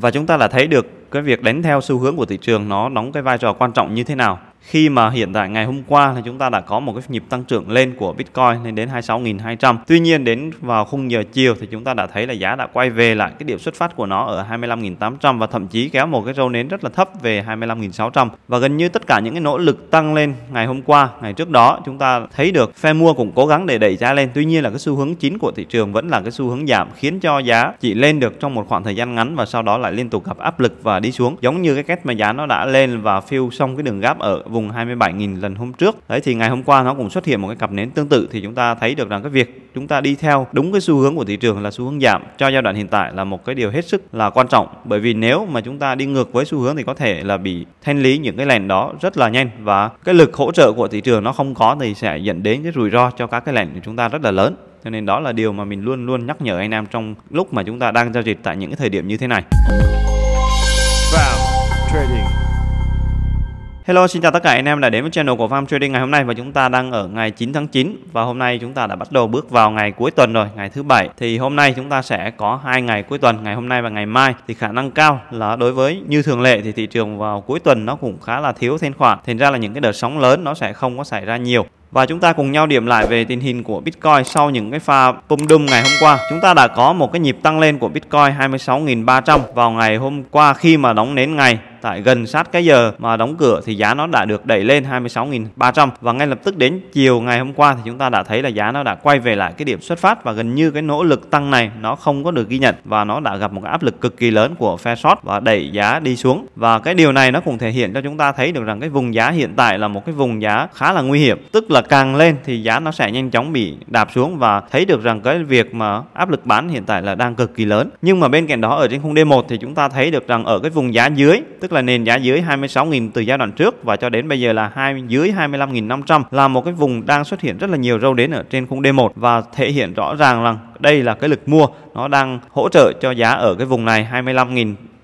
và chúng ta đã thấy được cái việc đánh theo xu hướng của thị trường nó đóng cái vai trò quan trọng như thế nào khi mà hiện tại ngày hôm qua là chúng ta đã có một cái nhịp tăng trưởng lên của Bitcoin lên đến 26.200. Tuy nhiên đến vào khung giờ chiều thì chúng ta đã thấy là giá đã quay về lại cái điểm xuất phát của nó ở 25.800 và thậm chí kéo một cái râu nến rất là thấp về 25.600 và gần như tất cả những cái nỗ lực tăng lên ngày hôm qua, ngày trước đó chúng ta thấy được phe mua cũng cố gắng để đẩy giá lên. Tuy nhiên là cái xu hướng chính của thị trường vẫn là cái xu hướng giảm khiến cho giá chỉ lên được trong một khoảng thời gian ngắn và sau đó lại liên tục gặp áp lực và đi xuống giống như cái cách mà giá nó đã lên và phiêu xong cái đường gap ở vùng 27.000 lần hôm trước đấy thì ngày hôm qua nó cũng xuất hiện một cái cặp nến tương tự thì chúng ta thấy được rằng cái việc chúng ta đi theo đúng cái xu hướng của thị trường là xu hướng giảm cho giai đoạn hiện tại là một cái điều hết sức là quan trọng bởi vì nếu mà chúng ta đi ngược với xu hướng thì có thể là bị thanh lý những cái lệnh đó rất là nhanh và cái lực hỗ trợ của thị trường nó không có thì sẽ dẫn đến cái rủi ro cho các cái lệnh của chúng ta rất là lớn cho nên đó là điều mà mình luôn luôn nhắc nhở anh em trong lúc mà chúng ta đang giao dịch tại những cái thời điểm như thế này. Vào trading. Hello xin chào tất cả anh em đã đến với channel của Farm Trading ngày hôm nay và chúng ta đang ở ngày 9 tháng 9 và hôm nay chúng ta đã bắt đầu bước vào ngày cuối tuần rồi ngày thứ bảy thì hôm nay chúng ta sẽ có hai ngày cuối tuần ngày hôm nay và ngày mai thì khả năng cao là đối với như thường lệ thì thị trường vào cuối tuần nó cũng khá là thiếu thanh khoản thành ra là những cái đợt sóng lớn nó sẽ không có xảy ra nhiều và chúng ta cùng nhau điểm lại về tình hình của Bitcoin sau những cái pha bum đum ngày hôm qua. Chúng ta đã có một cái nhịp tăng lên của Bitcoin 26.300 vào ngày hôm qua khi mà đóng nến ngày tại gần sát cái giờ mà đóng cửa thì giá nó đã được đẩy lên 26.300 và ngay lập tức đến chiều ngày hôm qua thì chúng ta đã thấy là giá nó đã quay về lại cái điểm xuất phát và gần như cái nỗ lực tăng này nó không có được ghi nhận và nó đã gặp một cái áp lực cực kỳ lớn của phe short và đẩy giá đi xuống và cái điều này nó cũng thể hiện cho chúng ta thấy được rằng cái vùng giá hiện tại là một cái vùng giá khá là nguy hiểm tức là càng lên thì giá nó sẽ nhanh chóng bị đạp xuống và thấy được rằng cái việc mà áp lực bán hiện tại là đang cực kỳ lớn nhưng mà bên cạnh đó ở trên khung D1 thì chúng ta thấy được rằng ở cái vùng giá dưới tức tức là nền giá dưới 26.000 từ giai đoạn trước và cho đến bây giờ là hai dưới 25.500 là một cái vùng đang xuất hiện rất là nhiều râu đến ở trên khung D1 và thể hiện rõ ràng rằng đây là cái lực mua nó đang hỗ trợ cho giá ở cái vùng này 25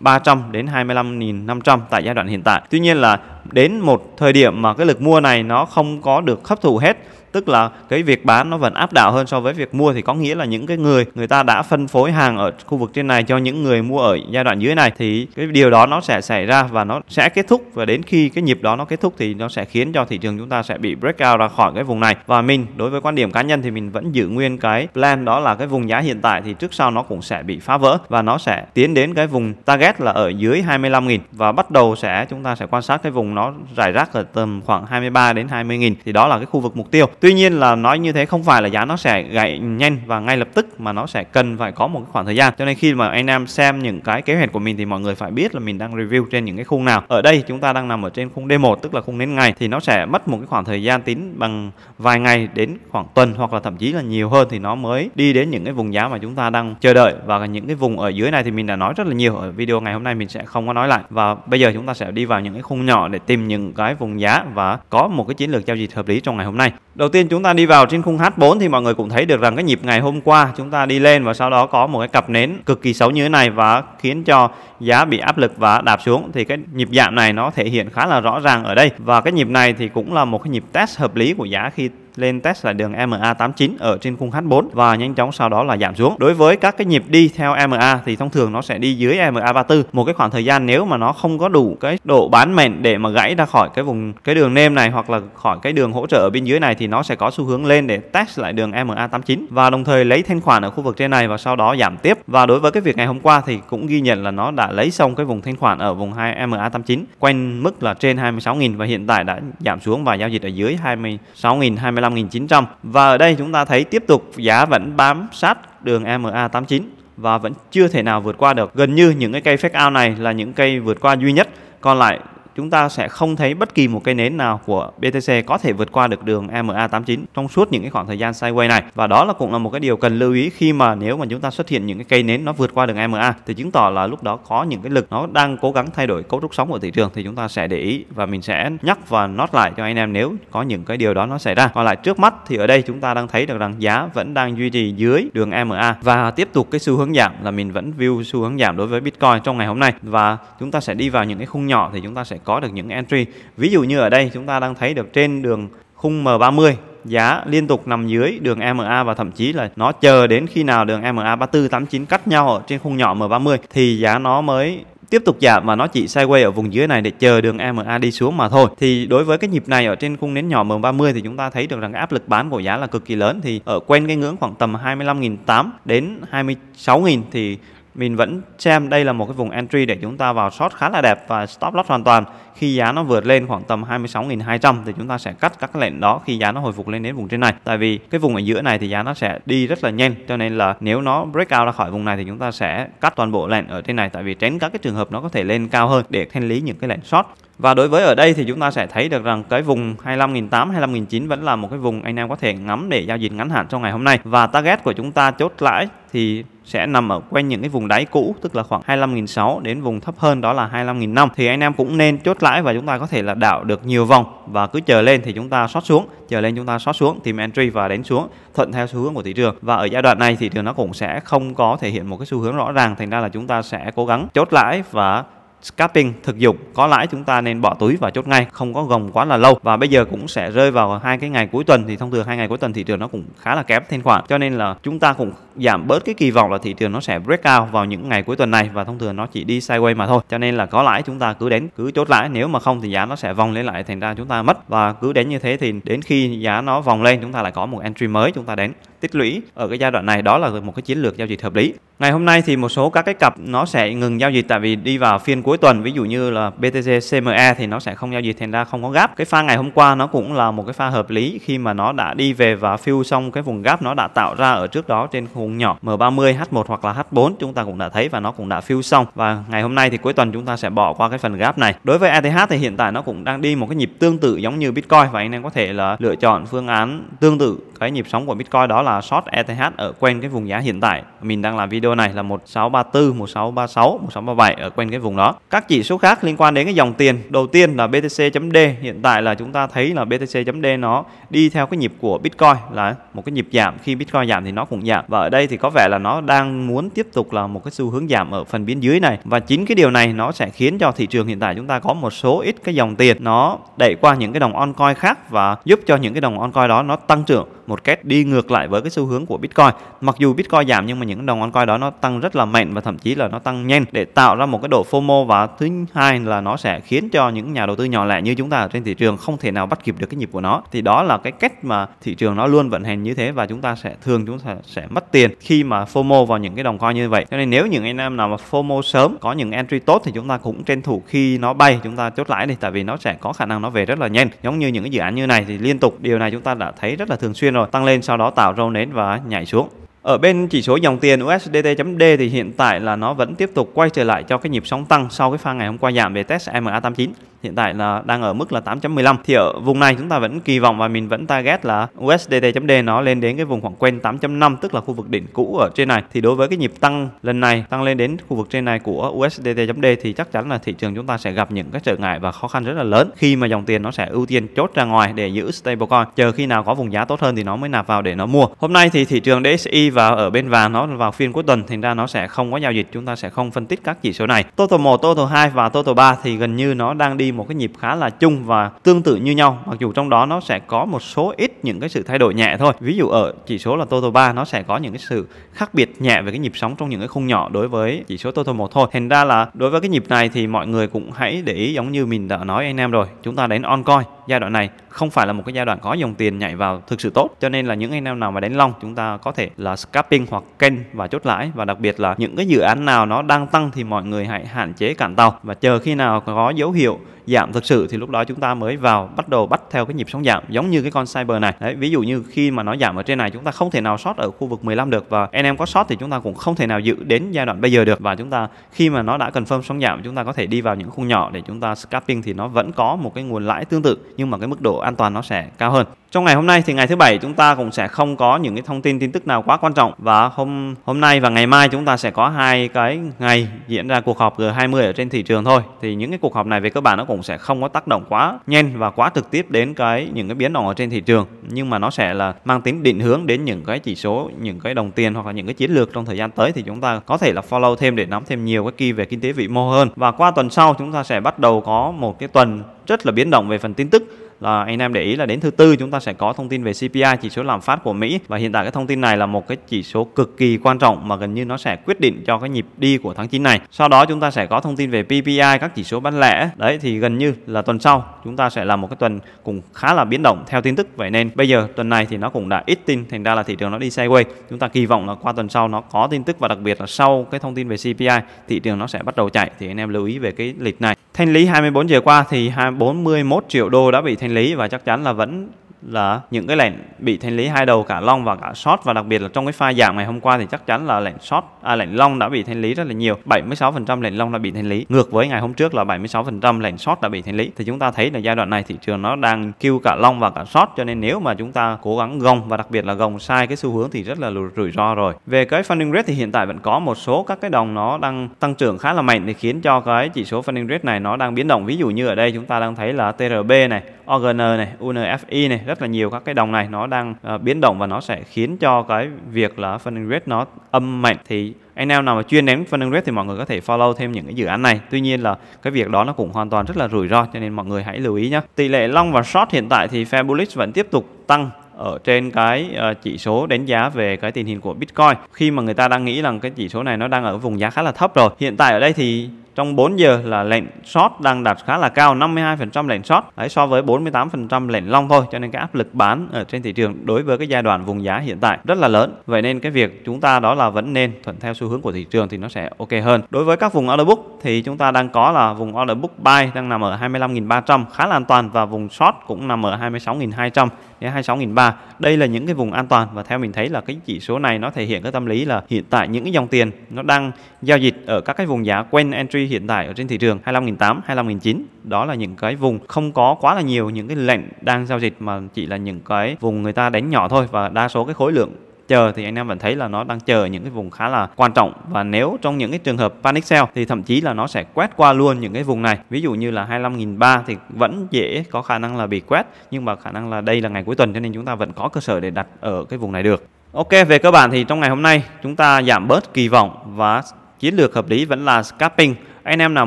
300 đến 25.500 tại giai đoạn hiện tại. Tuy nhiên là đến một thời điểm mà cái lực mua này nó không có được hấp thụ hết tức là cái việc bán nó vẫn áp đảo hơn so với việc mua thì có nghĩa là những cái người người ta đã phân phối hàng ở khu vực trên này cho những người mua ở giai đoạn dưới này thì cái điều đó nó sẽ xảy ra và nó sẽ kết thúc và đến khi cái nhịp đó nó kết thúc thì nó sẽ khiến cho thị trường chúng ta sẽ bị break out ra khỏi cái vùng này và mình đối với quan điểm cá nhân thì mình vẫn giữ nguyên cái plan đó là cái vùng giá hiện tại thì trước sau nó cũng sẽ bị phá vỡ và nó sẽ tiến đến cái vùng target là ở dưới 25.000 và bắt đầu sẽ chúng ta sẽ quan sát cái vùng nó rải rác ở tầm khoảng 23 đến 20.000 thì đó là cái khu vực mục tiêu tuy nhiên là nói như thế không phải là giá nó sẽ gãy nhanh và ngay lập tức mà nó sẽ cần phải có một khoảng thời gian cho nên khi mà anh em xem những cái kế hoạch của mình thì mọi người phải biết là mình đang review trên những cái khung nào ở đây chúng ta đang nằm ở trên khung D1 tức là khung nến ngày thì nó sẽ mất một cái khoảng thời gian tính bằng vài ngày đến khoảng tuần hoặc là thậm chí là nhiều hơn thì nó mới đi đến những cái vùng giá mà chúng ta đang chờ đợi và những cái vùng ở dưới này thì mình đã nói rất là nhiều ở video ngày hôm nay mình sẽ không có nói lại và bây giờ chúng ta sẽ đi vào những cái khung nhỏ để tìm những cái vùng giá và có một cái chiến lược giao dịch hợp lý trong ngày hôm nay Đầu tiên chúng ta đi vào trên khung H4 thì mọi người cũng thấy được rằng cái nhịp ngày hôm qua chúng ta đi lên và sau đó có một cái cặp nến cực kỳ xấu như thế này và khiến cho giá bị áp lực và đạp xuống thì cái nhịp giảm này nó thể hiện khá là rõ ràng ở đây và cái nhịp này thì cũng là một cái nhịp test hợp lý của giá khi lên test lại đường MA89 ở trên khung H4 và nhanh chóng sau đó là giảm xuống. Đối với các cái nhịp đi theo MA thì thông thường nó sẽ đi dưới MA34 một cái khoảng thời gian nếu mà nó không có đủ cái độ bán mệnh để mà gãy ra khỏi cái vùng cái đường nêm này hoặc là khỏi cái đường hỗ trợ ở bên dưới này thì nó sẽ có xu hướng lên để test lại đường MA89 và đồng thời lấy thanh khoản ở khu vực trên này và sau đó giảm tiếp. Và đối với cái việc ngày hôm qua thì cũng ghi nhận là nó đã lấy xong cái vùng thanh khoản ở vùng 2 MA89 quanh mức là trên 26.000 và hiện tại đã giảm xuống và giao dịch ở dưới 26.000 26 25.900 và ở đây chúng ta thấy tiếp tục giá vẫn bám sát đường EMA 89 và vẫn chưa thể nào vượt qua được. Gần như những cái cây fake out này là những cây vượt qua duy nhất còn lại chúng ta sẽ không thấy bất kỳ một cây nến nào của BTC có thể vượt qua được đường MA89 trong suốt những cái khoảng thời gian sideways này và đó là cũng là một cái điều cần lưu ý khi mà nếu mà chúng ta xuất hiện những cái cây nến nó vượt qua đường MA thì chứng tỏ là lúc đó có những cái lực nó đang cố gắng thay đổi cấu trúc sóng của thị trường thì chúng ta sẽ để ý và mình sẽ nhắc và nốt lại cho anh em nếu có những cái điều đó nó xảy ra còn lại trước mắt thì ở đây chúng ta đang thấy được rằng giá vẫn đang duy trì dưới đường MA và tiếp tục cái xu hướng giảm là mình vẫn view xu hướng giảm đối với Bitcoin trong ngày hôm nay và chúng ta sẽ đi vào những cái khung nhỏ thì chúng ta sẽ có được những entry. Ví dụ như ở đây chúng ta đang thấy được trên đường khung M30 giá liên tục nằm dưới đường MA và thậm chí là nó chờ đến khi nào đường MA 3489 cắt nhau ở trên khung nhỏ M30 thì giá nó mới tiếp tục giảm và nó chỉ sideways ở vùng dưới này để chờ đường MA đi xuống mà thôi. Thì đối với cái nhịp này ở trên khung nến nhỏ M30 thì chúng ta thấy được rằng cái áp lực bán của giá là cực kỳ lớn thì ở quanh cái ngưỡng khoảng tầm 25.800 đến 26.000 thì mình vẫn xem đây là một cái vùng entry để chúng ta vào short khá là đẹp và stop loss hoàn toàn khi giá nó vượt lên khoảng tầm 26.200 thì chúng ta sẽ cắt các lệnh đó khi giá nó hồi phục lên đến vùng trên này tại vì cái vùng ở giữa này thì giá nó sẽ đi rất là nhanh cho nên là nếu nó break out ra khỏi vùng này thì chúng ta sẽ cắt toàn bộ lệnh ở trên này tại vì tránh các cái trường hợp nó có thể lên cao hơn để thanh lý những cái lệnh short và đối với ở đây thì chúng ta sẽ thấy được rằng cái vùng 25.800 25.900 vẫn là một cái vùng anh em có thể ngắm để giao dịch ngắn hạn trong ngày hôm nay và target của chúng ta chốt lãi thì sẽ nằm ở quanh những cái vùng đáy cũ tức là khoảng 25.600 đến vùng thấp hơn đó là 25.500 thì anh em cũng nên chốt lãi và chúng ta có thể là đảo được nhiều vòng và cứ chờ lên thì chúng ta short xuống chờ lên chúng ta short xuống tìm entry và đánh xuống thuận theo xu hướng của thị trường và ở giai đoạn này thị trường nó cũng sẽ không có thể hiện một cái xu hướng rõ ràng thành ra là chúng ta sẽ cố gắng chốt lãi và Scalping thực dụng có lãi chúng ta nên bỏ túi và chốt ngay không có gồng quá là lâu và bây giờ cũng sẽ rơi vào hai cái ngày cuối tuần thì thông thường hai ngày cuối tuần thị trường nó cũng khá là kém thanh khoản cho nên là chúng ta cũng giảm bớt cái kỳ vọng là thị trường nó sẽ break out vào những ngày cuối tuần này và thông thường nó chỉ đi sideways mà thôi cho nên là có lãi chúng ta cứ đến cứ chốt lãi nếu mà không thì giá nó sẽ vòng lên lại thành ra chúng ta mất và cứ đến như thế thì đến khi giá nó vòng lên chúng ta lại có một entry mới chúng ta đến tích lũy ở cái giai đoạn này đó là một cái chiến lược giao dịch hợp lý ngày hôm nay thì một số các cái cặp nó sẽ ngừng giao dịch tại vì đi vào phiên cuối tuần ví dụ như là BTC CME thì nó sẽ không giao dịch thành ra không có gáp cái pha ngày hôm qua nó cũng là một cái pha hợp lý khi mà nó đã đi về và fill xong cái vùng gáp nó đã tạo ra ở trước đó trên vùng nhỏ M30 H1 hoặc là H4 chúng ta cũng đã thấy và nó cũng đã fill xong và ngày hôm nay thì cuối tuần chúng ta sẽ bỏ qua cái phần gáp này đối với ETH thì hiện tại nó cũng đang đi một cái nhịp tương tự giống như Bitcoin và anh em có thể là lựa chọn phương án tương tự cái nhịp sóng của Bitcoin đó là là short ETH ở quanh cái vùng giá hiện tại. Mình đang làm video này là 1634, 1636, 1637 ở quanh cái vùng đó. Các chỉ số khác liên quan đến cái dòng tiền. Đầu tiên là BTC.D. Hiện tại là chúng ta thấy là BTC.D nó đi theo cái nhịp của Bitcoin là một cái nhịp giảm. Khi Bitcoin giảm thì nó cũng giảm. Và ở đây thì có vẻ là nó đang muốn tiếp tục là một cái xu hướng giảm ở phần bên dưới này. Và chính cái điều này nó sẽ khiến cho thị trường hiện tại chúng ta có một số ít cái dòng tiền nó đẩy qua những cái đồng altcoin khác và giúp cho những cái đồng altcoin đó nó tăng trưởng một cách đi ngược lại với cái xu hướng của Bitcoin. Mặc dù Bitcoin giảm nhưng mà những đồng altcoin đó nó tăng rất là mạnh và thậm chí là nó tăng nhanh để tạo ra một cái độ FOMO và thứ hai là nó sẽ khiến cho những nhà đầu tư nhỏ lẻ như chúng ta ở trên thị trường không thể nào bắt kịp được cái nhịp của nó. Thì đó là cái cách mà thị trường nó luôn vận hành như thế và chúng ta sẽ thường chúng ta sẽ mất tiền khi mà FOMO vào những cái đồng coin như vậy. Cho nên nếu những anh em nào mà FOMO sớm có những entry tốt thì chúng ta cũng tranh thủ khi nó bay chúng ta chốt lãi đi tại vì nó sẽ có khả năng nó về rất là nhanh. Giống như những cái dự án như này thì liên tục điều này chúng ta đã thấy rất là thường xuyên rồi rồi tăng lên sau đó tạo râu nến và nhảy xuống ở bên chỉ số dòng tiền USDT.D thì hiện tại là nó vẫn tiếp tục quay trở lại cho cái nhịp sóng tăng sau cái pha ngày hôm qua giảm về test MA89 hiện tại là đang ở mức là 8.15 thì ở vùng này chúng ta vẫn kỳ vọng và mình vẫn target là USDT.D nó lên đến cái vùng khoảng quen 8.5 tức là khu vực đỉnh cũ ở trên này thì đối với cái nhịp tăng lần này tăng lên đến khu vực trên này của USDT.D thì chắc chắn là thị trường chúng ta sẽ gặp những cái trở ngại và khó khăn rất là lớn khi mà dòng tiền nó sẽ ưu tiên chốt ra ngoài để giữ stablecoin chờ khi nào có vùng giá tốt hơn thì nó mới nạp vào để nó mua hôm nay thì thị trường DXY và ở bên vàng nó vào phiên cuối tuần thành ra nó sẽ không có giao dịch chúng ta sẽ không phân tích các chỉ số này total 1 total 2 và total 3 thì gần như nó đang đi một cái nhịp khá là chung và tương tự như nhau mặc dù trong đó nó sẽ có một số ít những cái sự thay đổi nhẹ thôi ví dụ ở chỉ số là Toto 3 nó sẽ có những cái sự khác biệt nhẹ về cái nhịp sóng trong những cái khung nhỏ đối với chỉ số Toto 1 thôi thành ra là đối với cái nhịp này thì mọi người cũng hãy để ý giống như mình đã nói anh em rồi chúng ta đến on coin giai đoạn này không phải là một cái giai đoạn có dòng tiền nhảy vào thực sự tốt cho nên là những anh em nào mà đánh long chúng ta có thể là scalping hoặc kênh và chốt lãi và đặc biệt là những cái dự án nào nó đang tăng thì mọi người hãy hạn chế cản tàu và chờ khi nào có dấu hiệu giảm thực sự thì lúc đó chúng ta mới vào bắt đầu bắt theo cái nhịp sóng giảm giống như cái con cyber này đấy ví dụ như khi mà nó giảm ở trên này chúng ta không thể nào sót ở khu vực 15 được và anh em có sót thì chúng ta cũng không thể nào giữ đến giai đoạn bây giờ được và chúng ta khi mà nó đã cần confirm sóng giảm chúng ta có thể đi vào những khung nhỏ để chúng ta scalping thì nó vẫn có một cái nguồn lãi tương tự nhưng mà cái mức độ an toàn nó sẽ cao hơn trong ngày hôm nay thì ngày thứ bảy chúng ta cũng sẽ không có những cái thông tin tin tức nào quá quan trọng và hôm hôm nay và ngày mai chúng ta sẽ có hai cái ngày diễn ra cuộc họp G20 ở trên thị trường thôi. Thì những cái cuộc họp này về cơ bản nó cũng sẽ không có tác động quá nhanh và quá trực tiếp đến cái những cái biến động ở trên thị trường nhưng mà nó sẽ là mang tính định hướng đến những cái chỉ số, những cái đồng tiền hoặc là những cái chiến lược trong thời gian tới thì chúng ta có thể là follow thêm để nắm thêm nhiều cái kỳ về kinh tế vĩ mô hơn. Và qua tuần sau chúng ta sẽ bắt đầu có một cái tuần rất là biến động về phần tin tức là anh em để ý là đến thứ tư chúng ta sẽ có thông tin về CPI chỉ số lạm phát của Mỹ và hiện tại cái thông tin này là một cái chỉ số cực kỳ quan trọng mà gần như nó sẽ quyết định cho cái nhịp đi của tháng 9 này. Sau đó chúng ta sẽ có thông tin về PPI các chỉ số bán lẻ. Đấy thì gần như là tuần sau chúng ta sẽ là một cái tuần cũng khá là biến động theo tin tức vậy nên bây giờ tuần này thì nó cũng đã ít tin thành ra là thị trường nó đi sideways. Chúng ta kỳ vọng là qua tuần sau nó có tin tức và đặc biệt là sau cái thông tin về CPI thị trường nó sẽ bắt đầu chạy thì anh em lưu ý về cái lịch này. Thanh lý 24 giờ qua thì 41 triệu đô đã bị thanh lý và chắc chắn là vẫn là những cái lệnh bị thanh lý hai đầu cả long và cả short và đặc biệt là trong cái pha giảm ngày hôm qua thì chắc chắn là lệnh short à, lệnh long đã bị thanh lý rất là nhiều 76% lệnh long đã bị thanh lý ngược với ngày hôm trước là 76% lệnh short đã bị thanh lý thì chúng ta thấy là giai đoạn này thị trường nó đang kêu cả long và cả short cho nên nếu mà chúng ta cố gắng gồng và đặc biệt là gồng sai cái xu hướng thì rất là rủi ro rồi về cái funding rate thì hiện tại vẫn có một số các cái đồng nó đang tăng trưởng khá là mạnh thì khiến cho cái chỉ số funding rate này nó đang biến động ví dụ như ở đây chúng ta đang thấy là TRB này OGN này UNFI này rất là nhiều các cái đồng này nó đang uh, biến động và nó sẽ khiến cho cái việc là funding rate nó âm mạnh thì anh em nào mà chuyên đến funding rate thì mọi người có thể follow thêm những cái dự án này tuy nhiên là cái việc đó nó cũng hoàn toàn rất là rủi ro cho nên mọi người hãy lưu ý nhé tỷ lệ long và short hiện tại thì fair bullish vẫn tiếp tục tăng ở trên cái ờ, chỉ số đánh giá về cái tình hình của Bitcoin khi mà người ta đang nghĩ rằng cái chỉ số này nó đang ở vùng giá khá là thấp rồi hiện tại ở đây thì trong 4 giờ là lệnh short đang đạt khá là cao 52% lệnh short đấy, so với 48% lệnh long thôi cho nên cái áp lực bán ở trên thị trường đối với cái giai đoạn vùng giá hiện tại rất là lớn vậy nên cái việc chúng ta đó là vẫn nên thuận theo xu hướng của thị trường thì nó sẽ ok hơn đối với các vùng order book thì chúng ta đang có là vùng order book buy đang nằm ở 25.300 khá là an toàn và vùng short cũng nằm ở 26.200 đến 26.300 đây là những cái vùng an toàn và theo mình thấy là cái chỉ số này nó thể hiện cái tâm lý là hiện tại những cái dòng tiền nó đang giao dịch ở các cái vùng giá quen entry hiện tại ở trên thị trường 25.800, 25.900 đó là những cái vùng không có quá là nhiều những cái lệnh đang giao dịch mà chỉ là những cái vùng người ta đánh nhỏ thôi và đa số cái khối lượng chờ thì anh em vẫn thấy là nó đang chờ những cái vùng khá là quan trọng và nếu trong những cái trường hợp panic sell thì thậm chí là nó sẽ quét qua luôn những cái vùng này ví dụ như là 25.300 thì vẫn dễ có khả năng là bị quét nhưng mà khả năng là đây là ngày cuối tuần cho nên chúng ta vẫn có cơ sở để đặt ở cái vùng này được Ok về cơ bản thì trong ngày hôm nay chúng ta giảm bớt kỳ vọng và chiến lược hợp lý vẫn là scalping anh em nào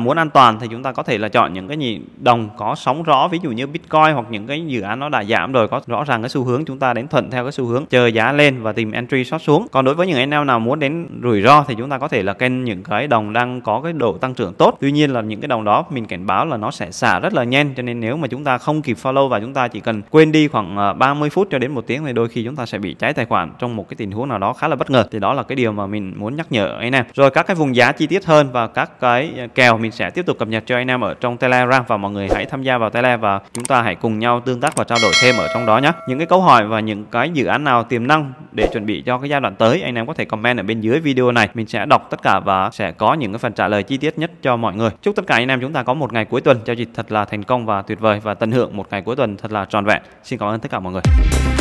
muốn an toàn thì chúng ta có thể là chọn những cái gì đồng có sóng rõ ví dụ như bitcoin hoặc những cái dự án nó đã giảm rồi có rõ ràng cái xu hướng chúng ta đến thuận theo cái xu hướng chờ giá lên và tìm entry short xuống còn đối với những anh em nào muốn đến rủi ro thì chúng ta có thể là kênh những cái đồng đang có cái độ tăng trưởng tốt tuy nhiên là những cái đồng đó mình cảnh báo là nó sẽ xả rất là nhanh cho nên nếu mà chúng ta không kịp follow và chúng ta chỉ cần quên đi khoảng 30 ờ, phút cho đến một tiếng thì đôi khi chúng ta sẽ bị cháy tài khoản trong một cái tình huống nào đó khá là bất ngờ thì đó là cái điều mà mình muốn nhắc nhở anh em rồi các cái vùng giá chi tiết hơn và các cái kèo mình sẽ tiếp tục cập nhật cho anh em ở trong Telegram và mọi người hãy tham gia vào Telegram và chúng ta hãy cùng nhau tương tác và trao đổi thêm ở trong đó nhé. Những cái câu hỏi và những cái dự án nào tiềm năng để chuẩn bị cho cái giai đoạn tới anh em có thể comment ở bên dưới video này. Mình sẽ đọc tất cả và sẽ có những cái phần trả lời chi tiết nhất cho mọi người. Chúc tất cả anh em chúng ta có một ngày cuối tuần giao dịch thật là thành công và tuyệt vời và tận hưởng một ngày cuối tuần thật là tròn vẹn. Xin cảm ơn tất cả mọi người.